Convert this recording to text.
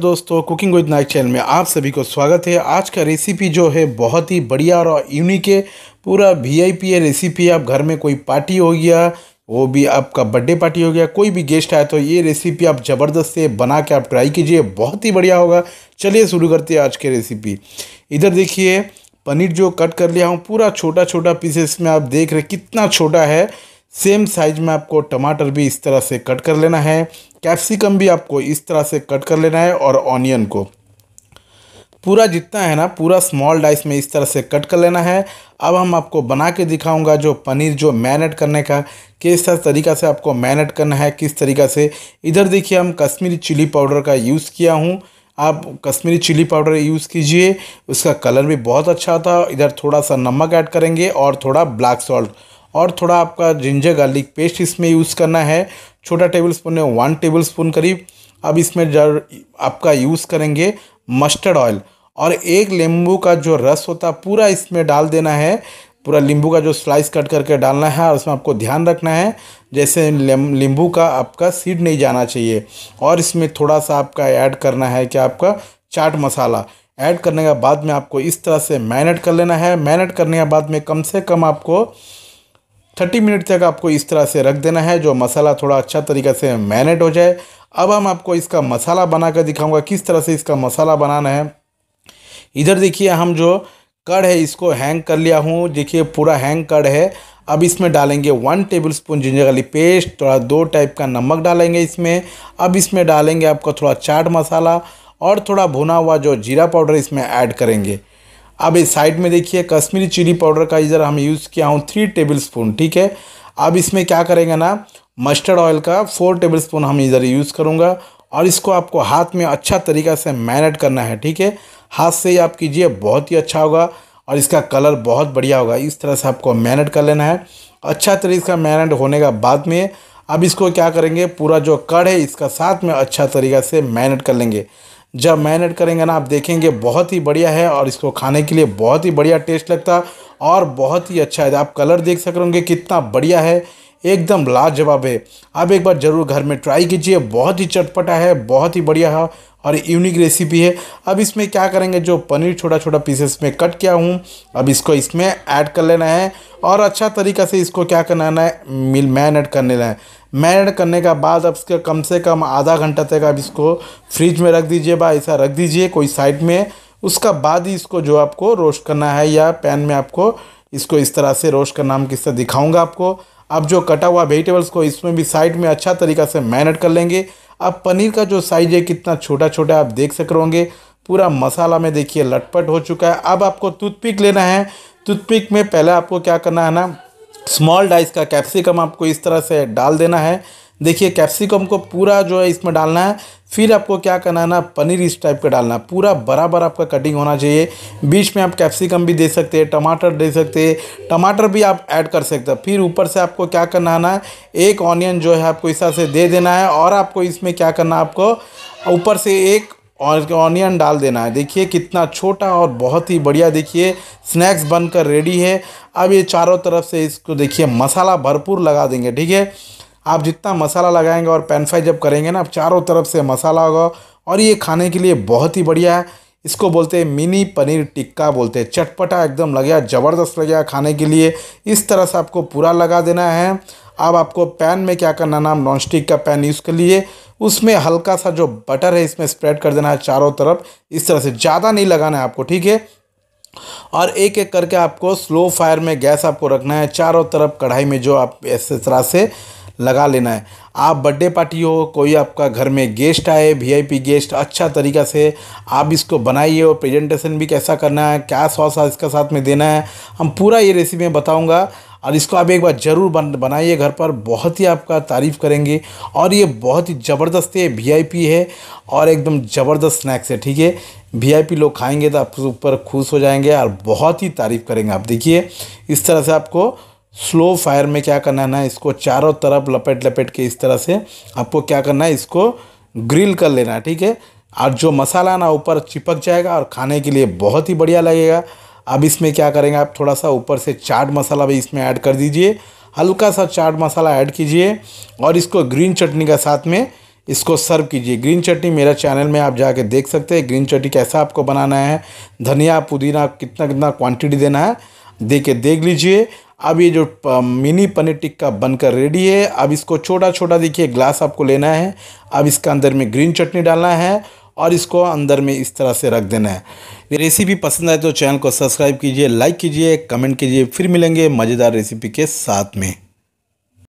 दोस्तों cooking with Naik channel में आप सभी को स्वागत है आज का रेसिपी जो है बहुत ही बढ़िया और यूनिक है पूरा वीआईपी है रेसिपी आप घर में कोई पार्टी हो गया वो भी आपका बर्थडे पार्टी हो गया कोई भी गेस्ट आया तो ये रेसिपी आप ज़बरदस्त से बना के आप ट्राई कीजिए बहुत ही बढ़िया होगा चलिए शुरू करते हैं आज की रेसिपी इधर देखिए पनीर जो कट कर लिया हूँ पूरा छोटा छोटा पीसेस में आप देख रहे कितना छोटा है सेम साइज में आपको टमाटर भी इस तरह से कट कर लेना है कैप्सिकम भी आपको इस तरह से कट कर लेना है और ऑनियन को पूरा जितना है ना पूरा स्मॉल डाइस में इस तरह से कट कर लेना है अब हम आपको बना के दिखाऊंगा जो पनीर जो मैरिनेट करने का किस तरह तरीका से आपको मैरिनेट करना है किस तरीका से इधर देखिए हम कश्मीरी चिली पाउडर का यूज़ किया हूँ आप कश्मीरी चिली पाउडर यूज़ कीजिए उसका कलर भी बहुत अच्छा था इधर थोड़ा सा नमक ऐड करेंगे और थोड़ा ब्लैक सॉल्ट और थोड़ा आपका जिंजर गार्लिक पेस्ट इसमें यूज़ करना है छोटा टेबल स्पून है वन टेबल स्पून करीब अब इसमें जर आपका यूज़ करेंगे मस्टर्ड ऑयल और एक नींबू का जो रस होता है पूरा इसमें डाल देना है पूरा नींबू का जो स्लाइस कट करके डालना है और उसमें आपको ध्यान रखना है जैसे नींबू का आपका सीड नहीं जाना चाहिए और इसमें थोड़ा सा आपका ऐड करना है कि आपका चाट मसाला ऐड करने के बाद में आपको इस तरह से मैरिनेट कर लेना है मैरिनेट करने के बाद में कम से कम आपको थर्टी मिनट तक आपको इस तरह से रख देना है जो मसाला थोड़ा अच्छा तरीके से मैरिनेट हो जाए अब हम आपको इसका मसाला बना कर दिखाऊँगा किस तरह से इसका मसाला बनाना है इधर देखिए हम जो कड़ है इसको हैंग कर लिया हूँ देखिए पूरा हैंग कड़ है अब इसमें डालेंगे one tablespoon ginger garlic paste थोड़ा दो टाइप का नमक डालेंगे इसमें अब इसमें डालेंगे आपका थोड़ा चाट मसाला और थोड़ा भुना हुआ जो जीरा पाउडर इसमें ऐड करेंगे अब इस साइड में देखिए कश्मीरी चिली पाउडर का इधर हम यूज़ किया हूँ थ्री टेबल स्पून ठीक है अब इसमें क्या करेंगे ना मस्टर्ड ऑयल का फोर टेबल स्पून हम इधर यूज़ करूँगा और इसको आपको हाथ में अच्छा तरीका से मैनेट करना है ठीक है हाथ से ही आप कीजिए बहुत ही अच्छा होगा और इसका कलर बहुत बढ़िया होगा इस तरह से आपको मैनेट कर लेना है अच्छा तरीके का मैनेट होने का बाद में अब इसको क्या करेंगे पूरा जो कड़ है इसका साथ में अच्छा तरीका से मैनेट कर लेंगे जब मैरिनेट करेंगे ना आप देखेंगे बहुत ही बढ़िया है और इसको खाने के लिए बहुत ही बढ़िया टेस्ट लगता है और बहुत ही अच्छा है आप कलर देख सक रहे होंगे कितना बढ़िया है एकदम लाजवाब है आप एक बार ज़रूर घर में ट्राई कीजिए बहुत ही चटपटा है बहुत ही बढ़िया है और यूनिक रेसिपी है अब इसमें क्या करेंगे जो पनीर छोटा छोटा पीसेस में कट किया हूँ अब इसको इसमें ऐड कर लेना है और अच्छा तरीक़ा से इसको क्या करना है मिल मैनेट कर लेना है मैरिनेट करने का बाद अब इसका कम से कम आधा घंटा तक आप इसको फ्रिज में रख दीजिए बा ऐसा रख दीजिए कोई साइड में उसका बाद ही इसको जो आपको रोस्ट करना है या पैन में आपको इसको इस तरह से रोस्ट करना हम किस तरह दिखाऊँगा आपको अब जो कटा हुआ वेजिटेबल्स को इसमें भी साइड में अच्छा तरीका से मैरिनेट कर लेंगे अब पनीर का जो साइज़ है कितना छोटा छोटा आप देख सक होंगे पूरा मसाला में देखिए लटपट हो चुका है अब आपको टूथपिक लेना है टूथपिक में पहले आपको क्या करना है ना स्मॉल डाइस का कैप्सिकम आपको इस तरह से डाल देना है देखिए कैप्सिकम को पूरा जो है इसमें डालना है फिर आपको क्या करना ना पनीर इस टाइप का डालना है पूरा बराबर आपका कटिंग होना चाहिए बीच में आप कैप्सिकम भी दे सकते हैं टमाटर दे सकते हैं टमाटर भी आप ऐड कर सकते हैं फिर ऊपर से आपको क्या करना है है एक ऑनियन जो है आपको इस तरह से दे देना है और आपको इसमें क्या करना है आपको ऊपर से एक और इसको ऑनियन डाल देना है देखिए कितना छोटा और बहुत ही बढ़िया देखिए स्नैक्स बनकर रेडी है अब ये चारों तरफ से इसको देखिए मसाला भरपूर लगा देंगे ठीक है आप जितना मसाला लगाएंगे और पैन फ्राई जब करेंगे ना अब चारों तरफ से मसाला होगा और ये खाने के लिए बहुत ही बढ़िया है इसको बोलते हैं मिनी पनीर टिक्का बोलते हैं चटपटा एकदम लग गया ज़बरदस्त लग गया खाने के लिए इस तरह से आपको पूरा लगा देना है अब आपको पैन में क्या करना नाम नॉन स्टिक का पैन यूज़ कर लिए उसमें हल्का सा जो बटर है इसमें स्प्रेड कर देना है चारों तरफ इस तरह से ज़्यादा नहीं लगाना है आपको ठीक है और एक एक करके आपको स्लो फायर में गैस आपको रखना है चारों तरफ कढ़ाई में जो आप ऐसे तरह से लगा लेना है आप बर्थडे पार्टी हो कोई आपका घर में गेस्ट आए वीआईपी गेस्ट अच्छा तरीका से आप इसको बनाइए और प्रेजेंटेशन भी कैसा करना है क्या सॉस इसके साथ में देना है हम पूरा ये रेसिपी में बताऊंगा और इसको आप एक बार ज़रूर बन बनाइए घर पर बहुत ही आपका तारीफ़ करेंगे और ये बहुत ही ज़बरदस्त है वी है और एकदम ज़बरदस्त स्नैक्स है ठीक है वी लोग खाएंगे तो आप ऊपर खुश हो जाएंगे और बहुत ही तारीफ़ करेंगे आप देखिए इस तरह से आपको स्लो फायर में क्या करना है ना इसको चारों तरफ लपेट लपेट के इस तरह से आपको क्या करना है इसको ग्रिल कर लेना है ठीक है और जो मसाला ना ऊपर चिपक जाएगा और खाने के लिए बहुत ही बढ़िया लगेगा अब इसमें क्या करेंगे आप थोड़ा सा ऊपर से चाट मसाला भी इसमें ऐड कर दीजिए हल्का सा चाट मसाला ऐड कीजिए और इसको ग्रीन चटनी के साथ में इसको सर्व कीजिए ग्रीन चटनी मेरा चैनल में आप जाके देख सकते हैं ग्रीन चटनी कैसा आपको बनाना है धनिया पुदीना कितना कितना क्वांटिटी देना है दे के देख लीजिए अब ये जो मिनी पनीर टिक्का बनकर रेडी है अब इसको छोटा छोटा देखिए ग्लास आपको लेना है अब इसका अंदर में ग्रीन चटनी डालना है और इसको अंदर में इस तरह से रख देना है रेसिपी पसंद आए तो चैनल को सब्सक्राइब कीजिए लाइक कीजिए कमेंट कीजिए फिर मिलेंगे मज़ेदार रेसिपी के साथ में